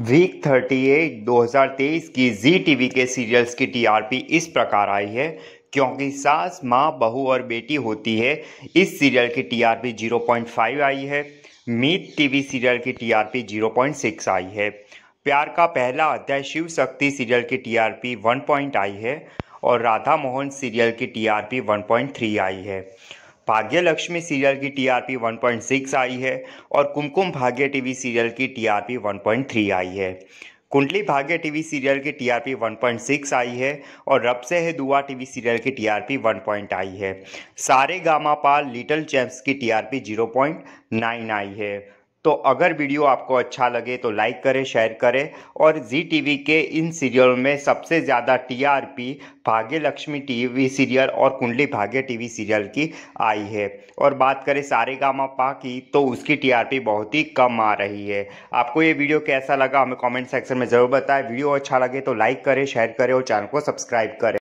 week 38 2023 की Zee TV के सीरियल्स की टीआरपी इस प्रकार आई है क्योंकि सास माँ बहू और बेटी होती है इस सीरियल की टीआरपी 0.5 आई है मीत टीवी सीरियल की टीआरपी 0.6 आई है प्यार का पहला अध्याय शिव शक्ति सीरियल की टीआरपी 1 पॉइंट आई है और राधा मोहन सीरियल की टीआरपी 1.3 आई है भाग्यलक्ष्मी सीरियल की टीआरपी 1.6 आई है और कुमकुम भाग्य टीवी सीरियल की टीआरपी 1.3 आई है कुंडली भाग्य टीवी सीरियल की टीआरपी 1.6 आई है और रब से है दुआ टीवी सीरियल की टीआरपी 1 पॉइंट आई है सारे गामा पाल लिटल चैम्प्स की टीआरपी 0.9 आई है तो अगर वीडियो आपको अच्छा लगे तो लाइक करें शेयर करें और जी टी के इन सीरियलों में सबसे ज़्यादा टीआरपी भाग्य लक्ष्मी टीवी सीरियल और कुंडली भाग्य टीवी सीरियल की आई है और बात करें सारे गामा पा की तो उसकी टीआरपी बहुत ही कम आ रही है आपको ये वीडियो कैसा लगा हमें कमेंट सेक्शन में ज़रूर बताएं वीडियो अच्छा लगे तो लाइक करें शेयर करें और चैनल को सब्सक्राइब करें